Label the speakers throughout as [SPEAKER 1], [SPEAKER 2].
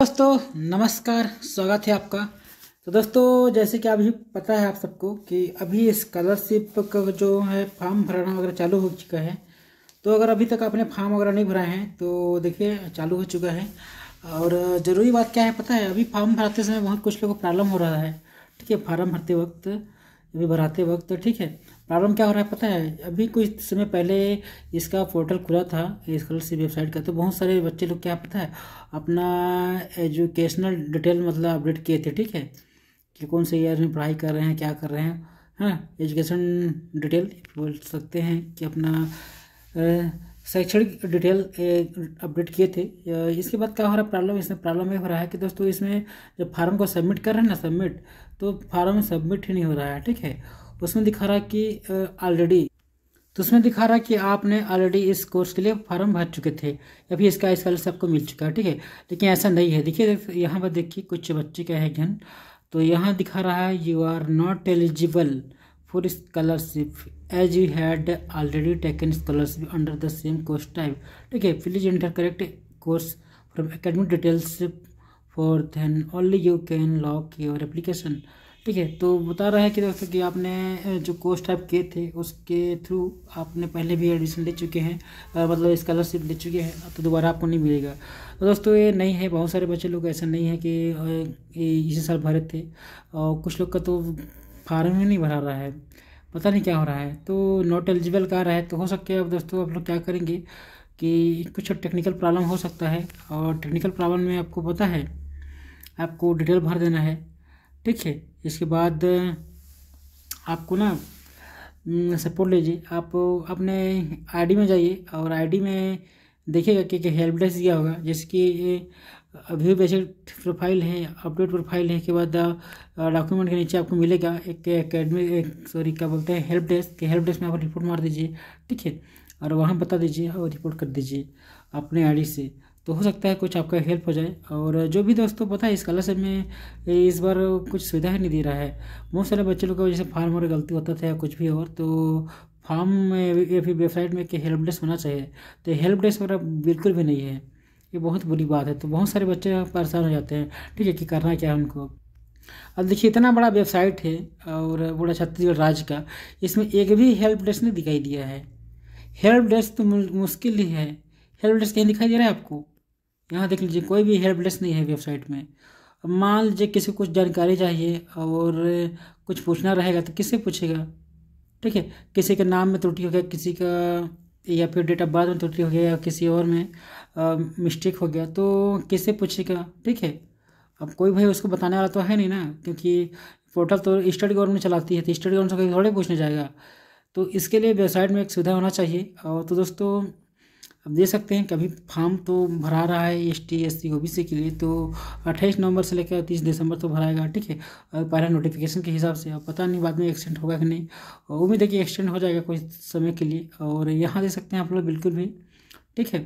[SPEAKER 1] दोस्तों नमस्कार स्वागत है आपका तो दोस्तों जैसे कि अभी पता है आप सबको कि अभी स्कॉलरशिप का जो है फॉर्म भरना वगैरह चालू हो चुका है तो अगर अभी तक आपने फॉर्म वगैरह नहीं भरा है तो देखिए चालू हो चुका है और ज़रूरी बात क्या है पता है अभी फॉर्म भराते समय बहुत कुछ लोगों को प्रॉब्लम हो रहा है ठीक है फॉर्म भरते वक्त अभी भराते वक्त ठीक है प्रॉब्लम क्या हो रहा है पता है अभी कुछ समय पहले इसका पोर्टल खुला था स्कॉलरशिप वेबसाइट का तो बहुत सारे बच्चे लोग क्या पता है अपना एजुकेशनल डिटेल मतलब अपडेट किए थे ठीक है कि कौन से ईयर में पढ़ाई कर रहे हैं क्या कर रहे हैं हाँ एजुकेशन डिटेल बोल सकते हैं कि अपना शैक्षणिक डिटेल अपडेट किए थे इसके बाद क्या हो रहा है प्रॉब्लम इसमें प्रॉब्लम ये हो रहा है कि दोस्तों इसमें जब फार्म को सबमिट कर रहे हैं ना सबमिट तो फार्म सबमिट ही नहीं हो रहा है ठीक है उसमें दिखा रहा कि ऑलरेडी तो उसमें दिखा रहा तो कि आपने ऑलरेडी इस कोर्स के लिए फॉर्म भर चुके थे या फिर इसका स्कॉलरशिप आपको मिल चुका है ठीक है लेकिन ऐसा नहीं है देखिए यहाँ पर देखिए कुछ बच्चे का है ज्ञान तो यहाँ दिखा रहा है you are not eligible for scholarship as you had already taken scholarship under the same course type ठीक है please enter correct course from academic details for then only you can lock your application ठीक है तो बता रहा है कि जैसे कि आपने जो कोर्स टाइप किए थे उसके थ्रू आपने पहले भी एडमिशन ले चुके हैं मतलब स्कॉलरशिप ले चुके हैं तो दोबारा आपको नहीं मिलेगा तो दोस्तों ये नहीं है बहुत सारे बच्चे लोग ऐसा नहीं है कि इसी साल भरे थे और कुछ लोग का तो फार्म ही नहीं भरा रहा है पता नहीं क्या हो रहा है तो नॉट एलिजिबल का रहा है तो हो सकता है अब दोस्तों आप लोग क्या करेंगे कि कुछ टेक्निकल प्रॉब्लम हो सकता है और टेक्निकल प्रॉब्लम में आपको पता है आपको डिटेल भर देना है ठीक है इसके बाद आपको ना सपोर्ट लीजिए आप अपने आईडी में जाइए और आईडी में देखिएगा कि, हेल्प डेस्क दिया होगा जैसे कि अभी बेसिक प्रोफाइल है अपडेट प्रोफाइल है के बाद डॉक्यूमेंट के नीचे आपको मिलेगा एक अकेडमी सॉरी क्या बोलते हैं हेल्प डेस्क के हेल्प डेस्क में आप रिपोर्ट मार दीजिए ठीक है और वहाँ बता दीजिए और रिपोर्ट कर दीजिए अपने आईडी से तो हो सकता है कुछ आपका हेल्प हो जाए और जो भी दोस्तों पता है स्कॉलरशिप में इस बार कुछ ही नहीं दे रहा है बहुत सारे बच्चे लोग का जैसे फार्म और गलती होता था या कुछ भी और तो फॉर्म में या फिर वेबसाइट में कि हेल्प डेस्क होना चाहिए तो हेल्प डेस्क वगैरह बिल्कुल भी नहीं है ये बहुत बुरी बात है तो बहुत सारे बच्चे परेशान हो जाते हैं ठीक है कि करना क्या है उनको अब देखिए इतना बड़ा वेबसाइट है और पूरा छत्तीसगढ़ राज्य का इसमें एक भी हेल्प डेस्क नहीं दिखाई दिया है हेल्प डेस्क तो मुश्किल ही है हेल्प डेस्क कहीं दिखाई दे रहा है आपको यहाँ देख लीजिए कोई भी हेल्पलेस नहीं है वेबसाइट में मान लीजिए किसी कुछ जानकारी चाहिए और कुछ पूछना रहेगा तो किससे पूछेगा ठीक है किसी के नाम में त्रुटि हो गया किसी का या फिर डेट ऑफ बर्थ में त्रुटि हो गया या किसी और में मिस्टेक हो गया तो किससे पूछेगा ठीक है अब कोई भाई उसको बताने वाला तो है नहीं ना क्योंकि पोर्टल तो स्टेट गवर्नमेंट चलाती है तो स्टेट गवर्नमेंट से कोई थोड़े पूछने जाएगा तो इसके लिए वेबसाइट में एक सुविधा होना चाहिए और तो दोस्तों अब देख सकते हैं कभी फॉर्म तो भरा रहा है S T S C O B C के लिए तो अट्ठाईस नवंबर से लेकर तीस दिसंबर तक तो भराएगा ठीक है और पहला नोटिफिकेशन के हिसाब से अब पता नहीं बाद में एक्सटेंड होगा कि नहीं उम्मीद है कि एक्सटेंड हो जाएगा कुछ समय के लिए और यहाँ देख सकते हैं आप लोग बिल्कुल भी ठीक है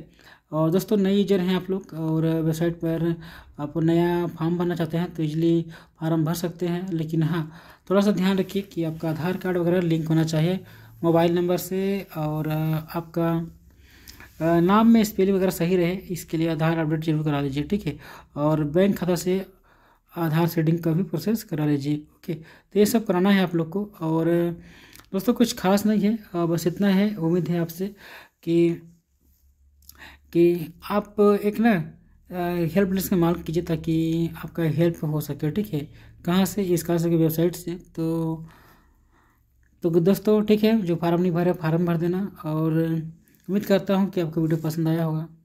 [SPEAKER 1] और दोस्तों नए यूजर हैं आप लोग और वेबसाइट पर आप नया फॉर्म भरना चाहते हैं तो इजली फार्म भर सकते हैं लेकिन हाँ थोड़ा सा ध्यान रखिए कि आपका आधार कार्ड वगैरह लिंक होना चाहिए मोबाइल नंबर से और आपका नाम में स्पेलिंग वगैरह सही रहे इसके लिए आधार अपडेट जरूर करा लीजिए ठीक है और बैंक खाता से आधार सेटिंग का भी प्रोसेस करा लीजिए ओके तो ये सब कराना है आप लोग को और दोस्तों कुछ खास नहीं है बस इतना है उम्मीद है आपसे कि कि आप एक ना हेल्प डेस्क में मार्क कीजिए ताकि आपका हेल्प हो सके ठीक है कहाँ से स्कॉलरशिप सके वेबसाइट से तो तो दोस्तों ठीक है जो फार्म नहीं भरे फार्म भर देना और उम्मीद करता हूँ कि आपको वीडियो पसंद आया होगा